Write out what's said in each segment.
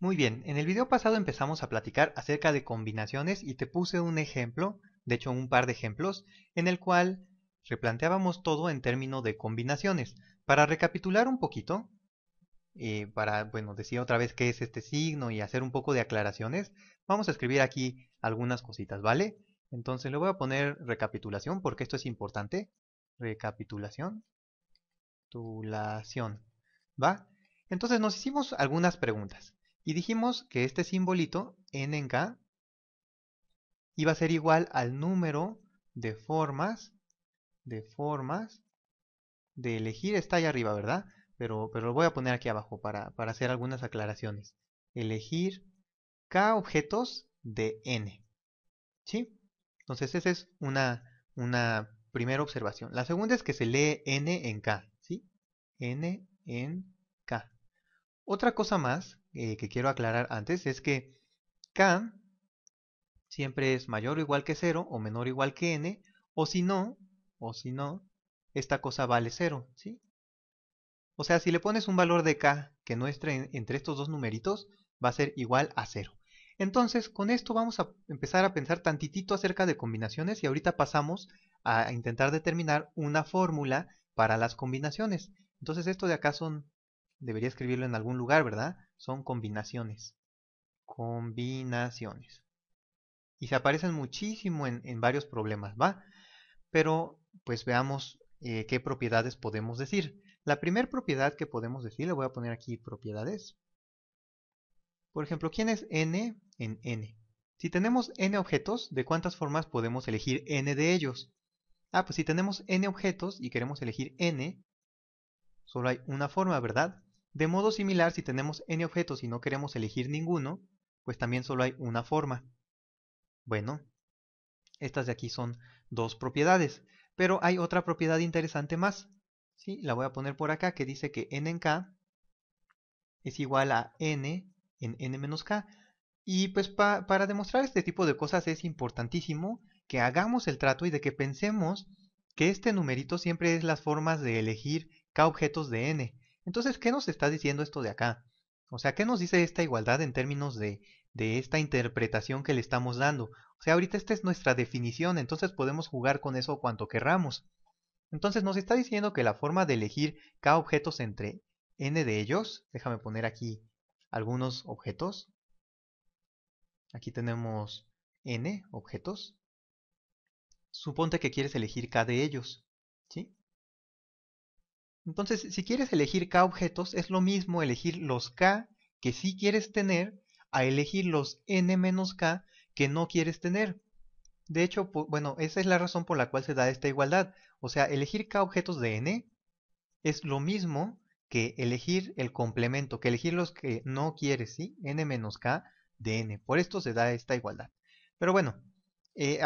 Muy bien, en el video pasado empezamos a platicar acerca de combinaciones y te puse un ejemplo, de hecho un par de ejemplos, en el cual replanteábamos todo en términos de combinaciones. Para recapitular un poquito, eh, para, bueno, decir otra vez qué es este signo y hacer un poco de aclaraciones, vamos a escribir aquí algunas cositas, ¿vale? Entonces le voy a poner recapitulación porque esto es importante. Recapitulación. Tulación. ¿Va? Entonces nos hicimos algunas preguntas. Y dijimos que este simbolito, n en k, iba a ser igual al número de formas, de formas, de elegir está allá arriba, ¿verdad? Pero, pero lo voy a poner aquí abajo para, hacer algunas aclaraciones. Elegir k objetos de n. ¿Sí? Entonces esa es una, una primera observación. La segunda es que se lee n en k, ¿sí? n en k. Otra cosa más eh, que quiero aclarar antes es que k siempre es mayor o igual que 0 o menor o igual que n, o si no, o si no, esta cosa vale 0, ¿sí? O sea, si le pones un valor de k que no esté entre estos dos numeritos, va a ser igual a 0. Entonces, con esto vamos a empezar a pensar tantitito acerca de combinaciones y ahorita pasamos a intentar determinar una fórmula para las combinaciones. Entonces, esto de acá son, debería escribirlo en algún lugar, ¿verdad? son combinaciones. Combinaciones. Y se aparecen muchísimo en, varios problemas, ¿va? Pero pues veamos eh, qué propiedades podemos decir. La primera propiedad que podemos decir, le voy a poner aquí propiedades. Por ejemplo, ¿quién es n en n? Si tenemos n objetos, ¿de cuántas formas podemos elegir n de ellos? Ah, pues si tenemos n objetos y queremos elegir n, solo hay una forma, ¿verdad? De modo similar, si tenemos n objetos y no queremos elegir ninguno, pues también solo hay una forma. Bueno, estas de aquí son dos propiedades, pero hay otra propiedad interesante más. ¿sí? La voy a poner por acá que dice que n en k es igual a n en n menos k. Y pues para demostrar este tipo de cosas es importantísimo que hagamos el trato y de que pensemos que este numerito siempre es las formas de elegir k objetos de n. Entonces, ¿qué nos está diciendo esto de acá? O sea, ¿qué nos dice esta igualdad en términos de, esta interpretación que le estamos dando? O sea, ahorita esta es nuestra definición, entonces podemos jugar con eso cuanto querramos. Entonces nos está diciendo que la forma de elegir k objetos entre n de ellos, déjame poner aquí algunos objetos. Aquí tenemos n objetos. Suponte que quieres elegir k de ellos, ¿sí? Entonces, si quieres elegir K objetos, es lo mismo elegir los K que sí quieres tener a elegir los N-K menos que no quieres tener. De hecho, bueno, esa es la razón por la cual se da esta igualdad. O sea, elegir K objetos de N es lo mismo que elegir el complemento, que elegir los que no quieres, ¿sí? menos N-K de N. Por esto se da esta igualdad. Pero bueno, eh,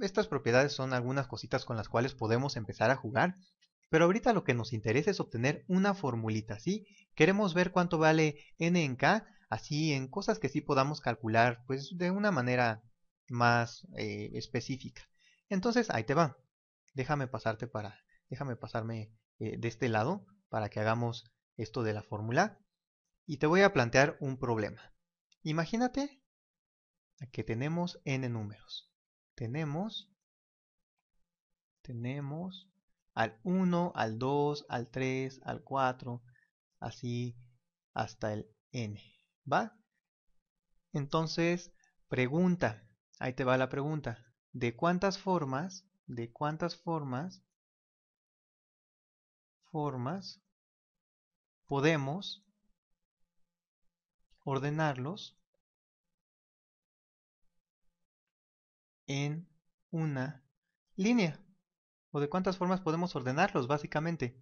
estas propiedades son algunas cositas con las cuales podemos empezar a jugar pero ahorita lo que nos interesa es obtener una formulita, ¿sí? Queremos ver cuánto vale n en k, así en cosas que sí podamos calcular pues de una manera más eh, específica. Entonces, ahí te va. Déjame pasarte para, déjame pasarme eh, de este lado para que hagamos esto de la fórmula. Y te voy a plantear un problema. Imagínate que tenemos n números. Tenemos, tenemos al 1, al 2, al 3, al 4, así hasta el n. ¿Va? Entonces, pregunta, ahí te va la pregunta, ¿de cuántas formas, de cuántas formas, formas podemos ordenarlos en una línea? o de cuántas formas podemos ordenarlos, básicamente.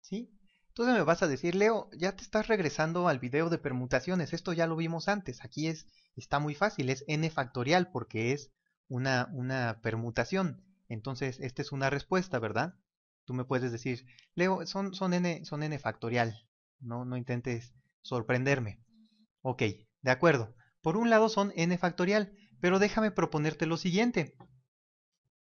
¿Sí? Entonces me vas a decir, Leo, ya te estás regresando al video de permutaciones, esto ya lo vimos antes, aquí es, está muy fácil, es n factorial porque es una, una permutación. Entonces, esta es una respuesta, ¿verdad? Tú me puedes decir, Leo, son, son, n, son n factorial, no, no intentes sorprenderme. Ok, de acuerdo. Por un lado son n factorial, pero déjame proponerte lo siguiente.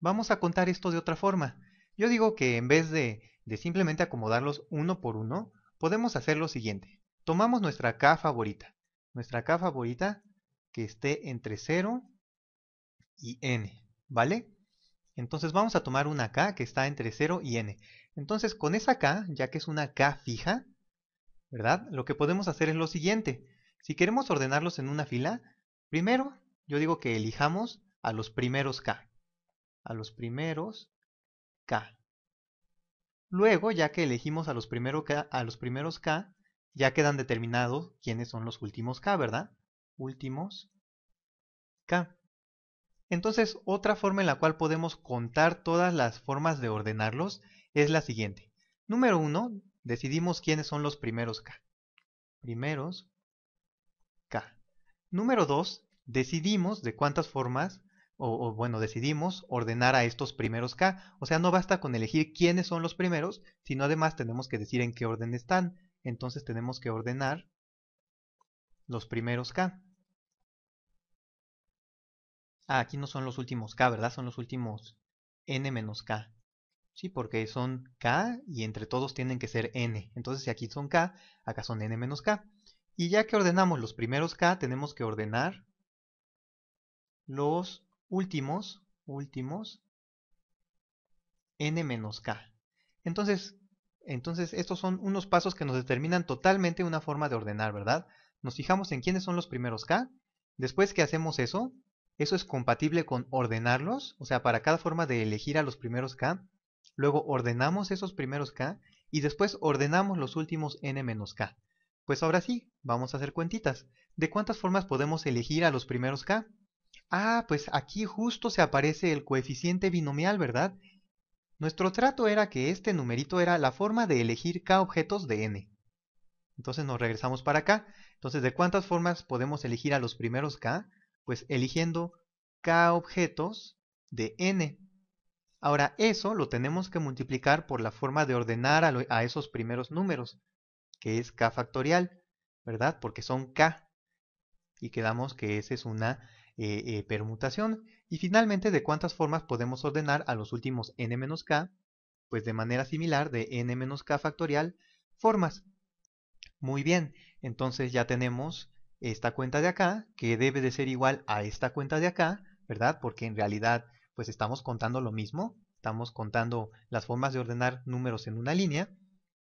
Vamos a contar esto de otra forma. Yo digo que en vez de, simplemente acomodarlos uno por uno, podemos hacer lo siguiente. Tomamos nuestra K favorita. Nuestra K favorita que esté entre 0 y n, ¿vale? Entonces vamos a tomar una K que está entre 0 y n. Entonces con esa K, ya que es una K fija, ¿verdad? Lo que podemos hacer es lo siguiente. Si queremos ordenarlos en una fila, primero yo digo que elijamos a los primeros K a los primeros k. Luego, ya que elegimos a los, k, a los primeros k, ya quedan determinados quiénes son los últimos k, ¿verdad? Últimos k. Entonces, otra forma en la cual podemos contar todas las formas de ordenarlos es la siguiente. Número 1, decidimos quiénes son los primeros k. Primeros k. Número 2, decidimos de cuántas formas o, bueno, decidimos ordenar a estos primeros K. O sea, no basta con elegir quiénes son los primeros, sino además tenemos que decir en qué orden están. Entonces tenemos que ordenar los primeros K. Ah, aquí no son los últimos K, ¿verdad? Son los últimos N menos K. Sí, porque son K y entre todos tienen que ser N. Entonces si aquí son K, acá son N menos K. Y ya que ordenamos los primeros K, tenemos que ordenar los últimos, últimos, n menos k. Entonces, entonces, estos son unos pasos que nos determinan totalmente una forma de ordenar, ¿verdad? Nos fijamos en quiénes son los primeros k. Después que hacemos eso, eso es compatible con ordenarlos, o sea, para cada forma de elegir a los primeros k. Luego ordenamos esos primeros k y después ordenamos los últimos n menos k. Pues ahora sí, vamos a hacer cuentitas. ¿De cuántas formas podemos elegir a los primeros k? Ah, pues aquí justo se aparece el coeficiente binomial, ¿verdad? Nuestro trato era que este numerito era la forma de elegir k objetos de n. Entonces nos regresamos para acá. Entonces, ¿de cuántas formas podemos elegir a los primeros k? Pues eligiendo k objetos de n. Ahora, eso lo tenemos que multiplicar por la forma de ordenar a, esos primeros números, que es k factorial, ¿verdad? Porque son k. Y quedamos que esa es una eh, eh, permutación. Y finalmente, de cuántas formas podemos ordenar a los últimos n-k, menos pues de manera similar de n-k menos factorial, formas. Muy bien, entonces ya tenemos esta cuenta de acá, que debe de ser igual a esta cuenta de acá, ¿verdad? Porque en realidad, pues estamos contando lo mismo, estamos contando las formas de ordenar números en una línea.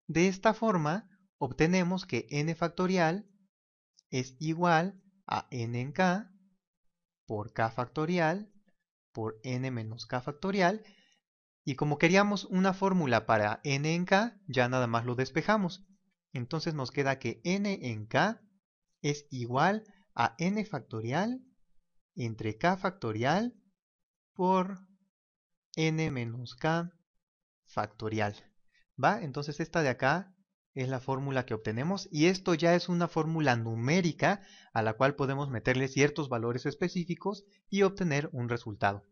De esta forma, obtenemos que n factorial es igual a n en k por k factorial, por n menos k factorial, y como queríamos una fórmula para n en k, ya nada más lo despejamos. Entonces nos queda que n en k es igual a n factorial entre k factorial por n menos k factorial. ¿Va? Entonces esta de acá es la fórmula que obtenemos y esto ya es una fórmula numérica a la cual podemos meterle ciertos valores específicos y obtener un resultado.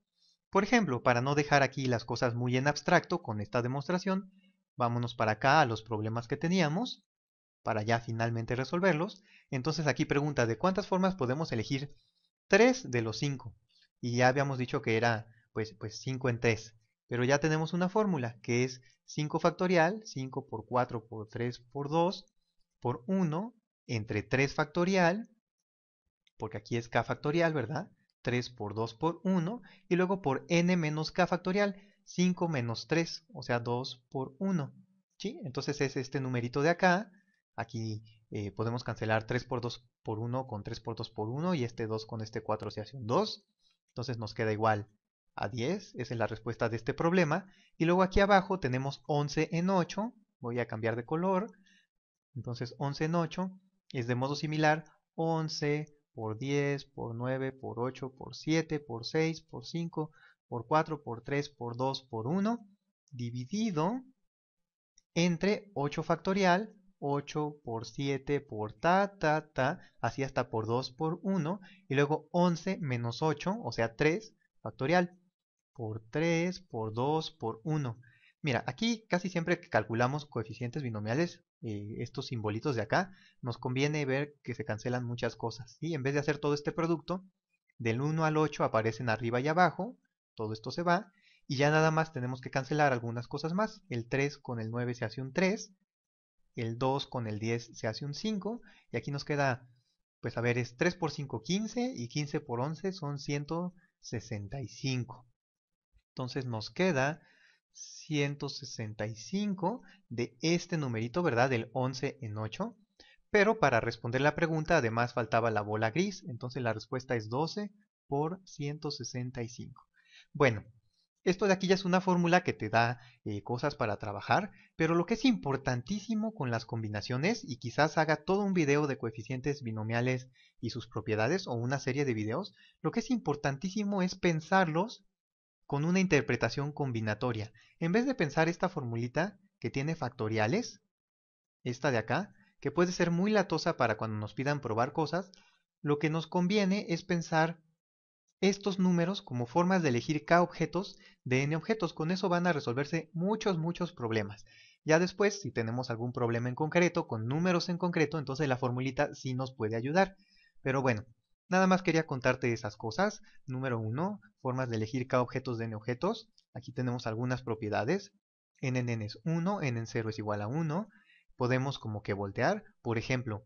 Por ejemplo, para no dejar aquí las cosas muy en abstracto con esta demostración, vámonos para acá a los problemas que teníamos para ya finalmente resolverlos. Entonces aquí pregunta de cuántas formas podemos elegir 3 de los 5. Y ya habíamos dicho que era pues, pues 5 en 3. Pero ya tenemos una fórmula que es 5 factorial, 5 por 4 por 3 por 2, por 1, entre 3 factorial, porque aquí es k factorial, ¿verdad? 3 por 2 por 1, y luego por n menos k factorial, 5 menos 3, o sea 2 por 1. ¿sí? Entonces es este numerito de acá, aquí eh, podemos cancelar 3 por 2 por 1 con 3 por 2 por 1, y este 2 con este 4 se hace un 2, entonces nos queda igual a 10, esa es la respuesta de este problema. Y luego aquí abajo tenemos 11 en 8, voy a cambiar de color, entonces 11 en 8 es de modo similar 11 por 10, por 9, por 8, por 7, por 6, por 5, por 4, por 3, por 2, por 1, dividido entre 8 factorial, 8 por 7 por ta, ta, ta, así hasta por 2 por 1, y luego 11 menos 8, o sea 3 factorial, por 3, por 2, por 1. Mira, aquí casi siempre que calculamos coeficientes binomiales, eh, estos simbolitos de acá, nos conviene ver que se cancelan muchas cosas. Y en vez de hacer todo este producto, del 1 al 8 aparecen arriba y abajo, todo esto se va, y ya nada más tenemos que cancelar algunas cosas más. El 3 con el 9 se hace un 3, el 2 con el 10 se hace un 5, y aquí nos queda, pues a ver, es 3 por 5, 15, y 15 por 11 son 165. Entonces nos queda 165 de este numerito, ¿verdad? Del 11 en 8. Pero para responder la pregunta además faltaba la bola gris, entonces la respuesta es 12 por 165. Bueno, esto de aquí ya es una fórmula que te da eh, cosas para trabajar, pero lo que es importantísimo con las combinaciones, y quizás haga todo un video de coeficientes binomiales y sus propiedades, o una serie de videos, lo que es importantísimo es pensarlos con una interpretación combinatoria. En vez de pensar esta formulita que tiene factoriales, esta de acá, que puede ser muy latosa para cuando nos pidan probar cosas, lo que nos conviene es pensar estos números como formas de elegir k objetos de n objetos. Con eso van a resolverse muchos, muchos problemas. Ya después, si tenemos algún problema en concreto, con números en concreto, entonces la formulita sí nos puede ayudar. Pero bueno, Nada más quería contarte esas cosas. Número uno, formas de elegir K objetos de N objetos. Aquí tenemos algunas propiedades. n en n es 1, n en 0 es igual a 1. Podemos como que voltear. Por ejemplo,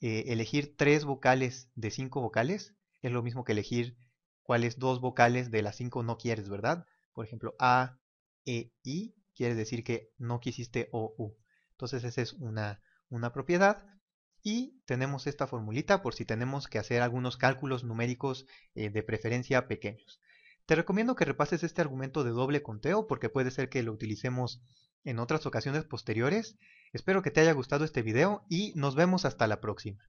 eh, elegir tres vocales de 5 vocales es lo mismo que elegir cuáles dos vocales de las cinco no quieres, ¿verdad? Por ejemplo, A, E, I quiere decir que no quisiste O, U. Entonces esa es una, una propiedad. Y tenemos esta formulita por si tenemos que hacer algunos cálculos numéricos eh, de preferencia pequeños. Te recomiendo que repases este argumento de doble conteo porque puede ser que lo utilicemos en otras ocasiones posteriores. Espero que te haya gustado este video y nos vemos hasta la próxima.